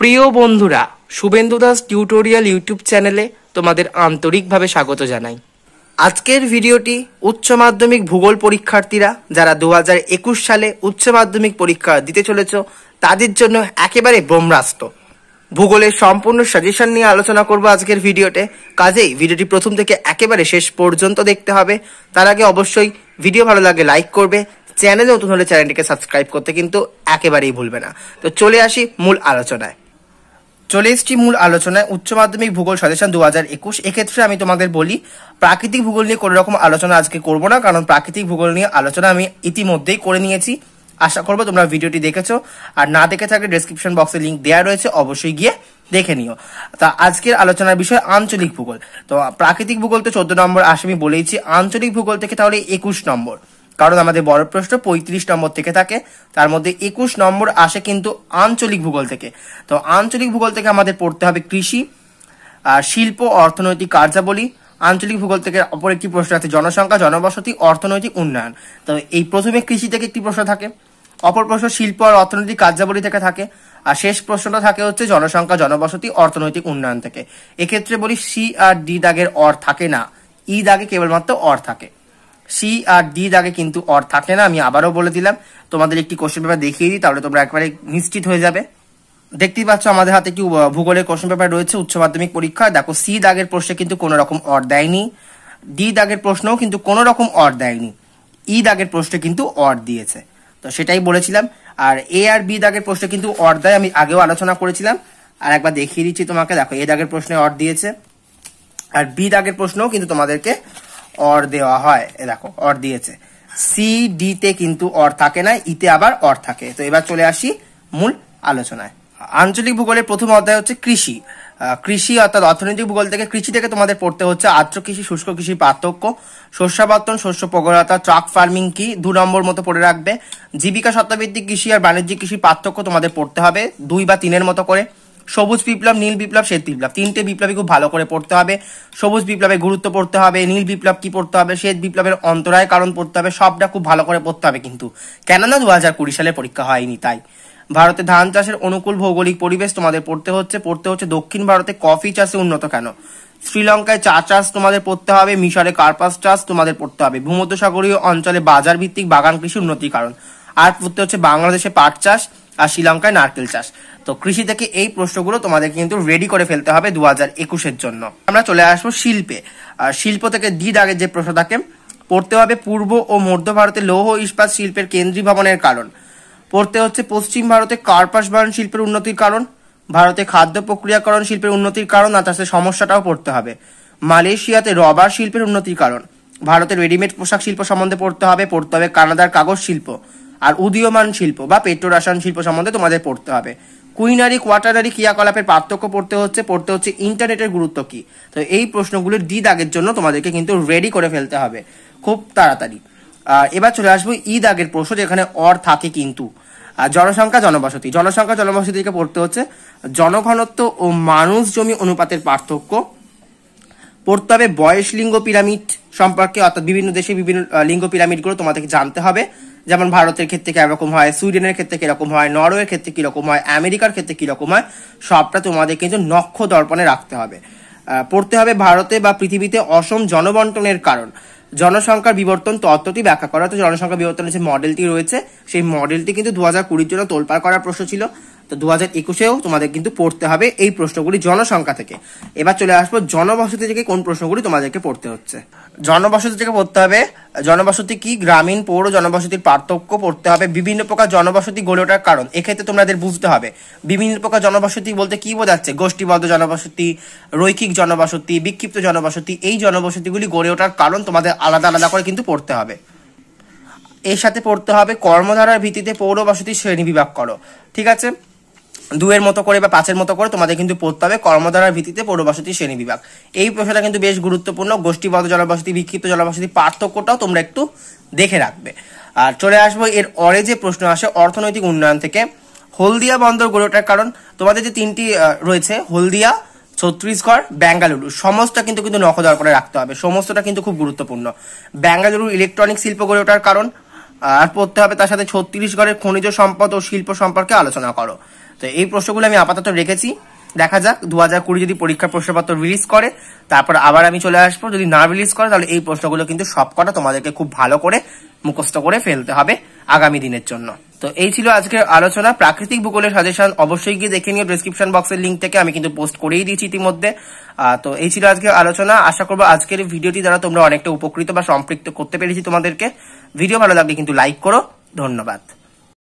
প্রিয় বন্ধুরা Suvendu Das tutorial YouTube চ্যানেলে তোমাদের আন্তরিকভাবে স্বাগত জানাই আজকের ভিডিওটি উচ্চ মাধ্যমিক ভূগোল পরীক্ষার্থীরা যারা দু একুশ সালে উচ্চ মাধ্যমিক পরীক্ষা দিতে চলেছ তাদের জন্য একেবারে ব্রহ্মাস্ত্র ভূগোলের সম্পূর্ণ সাজেশন নিয়ে আলোচনা করব আজকের ভিডিওতে কাজেই ভিডিওটি প্রথম থেকে একেবারে শেষ পর্যন্ত দেখতে হবে তার আগে অবশ্যই ভিডিও ভালো লাগে লাইক করবে চ্যানেলে নতুন হলে চ্যানেলটিকে সাবস্ক্রাইব করতে কিন্তু একেবারেই ভুলবে না তো চলে আসি মূল আলোচনায় চলে এসছি মূল আলোচনায় উচ্চ মাধ্যমিক ভূগোল সাজেশন দু হাজার একুশ এক্ষেত্রে আমি তোমাদের বলি প্রাকৃতিক ভূগোল নিয়ে কোনো রকম আলোচনা আজকে করব না কারণ প্রাকৃতিক ভূগোল নিয়ে আলোচনা আমি ইতিমধ্যেই করে নিয়েছি আশা করবো তোমরা ভিডিওটি দেখেছো আর না দেখে থাকলে ডিসক্রিপশন বক্সে লিঙ্ক দেওয়া রয়েছে অবশ্যই গিয়ে দেখে নিও তা আজকের আলোচনার বিষয় আঞ্চলিক ভূগোল তো প্রাকৃতিক ভূগোল তো চোদ্দ নম্বর আসামি বলেইছি আঞ্চলিক ভূগোল থেকে তাহলে একুশ নম্বর কারণ আমাদের বড় প্রশ্ন পঁয়ত্রিশ নম্বর থেকে থাকে তার মধ্যে একুশ নম্বর আসে কিন্তু আঞ্চলিক ভূগোল থেকে তো আঞ্চলিক ভূগোল থেকে আমাদের পড়তে হবে কৃষি আর শিল্প অর্থনৈতিক কার্যাবলী আঞ্চলিক ভূগোল থেকে অপর একটি প্রশ্ন আছে জনসংখ্যা জনবসতি অর্থনৈতিক উন্নয়ন তো এই প্রথমে কৃষি থেকে একটি প্রশ্ন থাকে অপর প্রশ্ন শিল্প আর অর্থনৈতিক কার্যাবলী থেকে থাকে আর শেষ প্রশ্নটা থাকে হচ্ছে জনসংখ্যা জনবসতি অর্থনৈতিক উন্নয়ন থেকে এক্ষেত্রে বলি সি আর ডি দাগের অর থাকে না ই দাগে কেবলমাত্র অর থাকে সি আর ডি দাগে কিন্তু অর থাকে না আমি আবারও বলে দিলাম তোমাদের একটি কোশ্চেন পেপার দেখিয়ে দিই তাহলে তোমরা একবারে নিশ্চিত হয়ে যাবে দেখতেই পাচ্ছ আমাদের হাতে কি ভূগোলের কোশ্চেন পেপার রয়েছে উচ্চ মাধ্যমিক পরীক্ষা দেখো সি দাগের প্রশ্নে কিন্তু কোনো রকম অর দেয়নি ডি দাগের প্রশ্নও কিন্তু কোনো রকম অর দেয়নি ই দাগের প্রশ্নে কিন্তু অর দিয়েছে তো সেটাই বলেছিলাম আর এ আর বি দাগের প্রশ্নে কিন্তু অর দেয় আমি আগেও আলোচনা করেছিলাম আর একবার দেখিয়ে দিচ্ছি তোমাকে দেখো এ দাগের প্রশ্নে অর দিয়েছে আর বি দাগের প্রশ্নও কিন্তু তোমাদেরকে অর দেওয়া হয় এ দেখো অর দিয়েছে সি ডিতে কিন্তু অর থাকে না ইতে e আবার অর থাকে তো এবার চলে আসি মূল আলোচনায় আঞ্চলিক ভূগোলের প্রথম অধ্যায় হচ্ছে কৃষি কৃষি অর্থাৎ অর্থনৈতিক ভূগোল থেকে কৃষি থেকে তোমাদের পড়তে হচ্ছে আর্দ্র কৃষি শুষ্ক কৃষি পার্থক্য শস্যাবর্তন শস্য প্রগড়তা ট্রাক ফার্মিং কি দু নম্বর মতো পড়ে রাখবে জীবিকা সত্তাভিত্তিক কৃষি আর বাণিজ্যিক কৃষি পার্থক্য তোমাদের পড়তে হবে দুই বা তিনের মতো করে সবুজ বিপ্লব নীল বিপ্লব শ্বেত বিপ্লব তিনটে বিপ্লবই খুব ভালো করে পড়তে হবে সবুজ বিপ্লবের গুরুত্ব পড়তে হবে নীল বিপ্লব কি পড়তে হবে শ্বেত বিপ্লবের অন্তরায় কারণ পড়তে হবে সবটা খুব ভালো করে পড়তে হবে কিন্তু কেননা দু হাজার কুড়ি সালে পরীক্ষা হয়নি তাই ভারতে ধান চাষের অনুকূল ভৌগোলিক পরিবেশ তোমাদের পড়তে হচ্ছে পড়তে হচ্ছে দক্ষিণ ভারতে কফি চাষে উন্নত কেন শ্রীলঙ্কায় চা চাষ তোমাদের পড়তে হবে মিশরে কার্পাস চাষ তোমাদের পড়তে হবে ভূমধ্যসাগরীয় অঞ্চলে বাজার ভিত্তিক বাগান কৃষি উন্নতির কারণ আর পড়তে হচ্ছে বাংলাদেশে পাট চাষ আর শ্রীলঙ্কায় নারকেল চাষ তো কৃষি থেকে এই প্রশ্নগুলো তোমাদের কিন্তু রেডি করে ফেলতে হবে দু হাজার একুশের জন্য আমরা চলে আসবো শিল্পে আর শিল্প থেকে ডি আগে যে প্রশ্ন থাকে পড়তে হবে পূর্ব ও মধ্য ভারতে লৌহ ইস্পাত শিল্পের কেন্দ্রীয় ভবনের কারণ পড়তে হচ্ছে পশ্চিম ভারতে কার্পাস বায়ন শিল্পের উন্নতির কারণ ভারতে খাদ্য প্রক্রিয়াকরণ শিল্পের উন্নতির কারণ আর তার সমস্যাটাও পড়তে হবে মালয়েশিয়াতে রবার শিল্পের উন্নতির কারণ ভারতের রেডিমেড পোশাক শিল্প সম্বন্ধে পড়তে হবে পড়তে হবে কানাডার কাগজ শিল্প আর উদীয়মান শিল্প বা পেট্রোরাসায়ন শিল্প সম্বন্ধে তোমাদের পড়তে হবে কুইনারি কোয়াটারারি ক্রিয়াকলাপের পার্থক্য পড়তে হচ্ছে পড়তে হচ্ছে ইন্টারনেটের গুরুত্ব কি তো এই প্রশ্নগুলোর ডি দাগের জন্য তোমাদেরকে কিন্তু রেডি করে ফেলতে হবে খুব তাড়াতাড়ি এবার চলে আসবো ই দাগের প্রশ্ন যেখানে অর থাকে কিন্তু জনসংখ্যা জনবসতি জনসংখ্যা জনবসতি থেকে পড়তে হচ্ছে জনঘনত্ব ও মানুষ জমি অনুপাতের পার্থক্য পড়তে হবে বয়স লিঙ্গ পিরামিড সম্পর্কে অর্থাৎ বিভিন্ন দেশে বিভিন্ন লিঙ্গ পিরামিডগুলো তোমাদেরকে জানতে হবে যেমন ভারতের ক্ষেত্রে এরকম হয় সুইডেনের ক্ষেত্রে কীরকম হয় নরওয়ের ক্ষেত্রে কীরকম হয় আমেরিকার ক্ষেত্রে কীরকম হয় সবটা তোমাদের কিন্তু নক্ষ দর্পণে রাখতে হবে পড়তে হবে ভারতে বা পৃথিবীতে অসম জনবন্টনের কারণ জনসংখ্যার বিবর্তন তত্ত্বটি ব্যাখ্যা করা তো জনসংখ্যা বিবর্তনের যে মডেলটি রয়েছে সেই মডেলটি কিন্তু দু হাজার কুড়ির জন্য তোলপাড় করার প্রশ্ন ছিল তো দু হাজার একুশেও তোমাদের কিন্তু পড়তে হবে এই প্রশ্নগুলি জনসংখ্যা থেকে এবার চলে আসবো জনবসতি থেকে কোন প্রশ্নগুলি তোমাদেরকে পড়তে হচ্ছে জনবসতি থেকে পড়তে হবে জনবসতি কি গ্রামীণ পৌর জনবসতির পার্থক্য পড়তে হবে বিভিন্ন প্রকার জনবসতি গড়ে ওঠার কারণ এক্ষেত্রে তোমাদের বুঝতে হবে বিভিন্ন প্রকার জনবসতি বলতে কি বোঝাচ্ছে গোষ্ঠীবদ্ধ জনবসতি রৈখিক জনবসতি বিক্ষিপ্ত জনবসতি এই জনবসতিগুলি গড়ে ওঠার কারণ তোমাদের আলাদা আলাদা করে কিন্তু পড়তে হবে এর সাথে পড়তে হবে কর্মধারার ভিত্তিতে পৌরবসতির শ্রেণী বিভাগ করো ঠিক আছে দুয়ের মতো করে বা পাঁচের মতো করে তোমাদের কিন্তু পড়তে হবে কর্মধারার ভিত্তিতে পৌরবাসতি শ্রেণী বিভাগ এই প্রশ্নটা কিন্তু বেশ গুরুত্বপূর্ণ গোষ্ঠীবদ্ধ জলবাসতি বিক্ষিপ্ত জলবসতি পার্থক্যটাও তোমরা একটু দেখে রাখবে আর চলে আসবো এর অরে যে প্রশ্ন আসে অর্থনৈতিক উন্নয়ন থেকে হলদিয়া বন্দর গড়ে ওঠার কারণ তোমাদের যে তিনটি রয়েছে হলদিয়া ছত্তিশগড় বেঙ্গালুরু সমস্তটা কিন্তু কিন্তু করে রাখতে হবে সমস্তটা কিন্তু খুব গুরুত্বপূর্ণ বেঙ্গালুরু ইলেকট্রনিক শিল্প গড়ে ওঠার কারণ আর পড়তে হবে তার সাথে ছত্রিশগড়ের খনিজ সম্পদ ও শিল্প সম্পর্কে আলোচনা করো তো এই প্রশ্নগুলো আমি আপাতত রেখেছি দেখা যাক দু হাজার কুড়ি যদি পরীক্ষার প্রশ্নপত্র রিলিজ করে তারপর আবার আমি চলে আসবো যদি না রিলিজ করে তাহলে এই প্রশ্নগুলো কিন্তু সবকটা তোমাদেরকে খুব ভালো করে মুখস্থ করে ফেলতে হবে আগামী দিনের জন্য তো এই ছিল আজকের আলোচনা প্রাকৃতিক ভূগোলের সাজেশন অবশ্যই গিয়ে দেখে নিও ডিসক্রিপশন বক্সের লিঙ্ক থেকে আমি কিন্তু পোস্ট করেই দিয়েছি ইতিমধ্যে তো এই ছিল আজকের আলোচনা আশা করবো আজকের ভিডিওটি দ্বারা তোমরা অনেকটা উপকৃত বা সম্পৃক্ত করতে পেরেছি তোমাদেরকে ভিডিও ভালো লাগলে কিন্তু লাইক করো ধন্যবাদ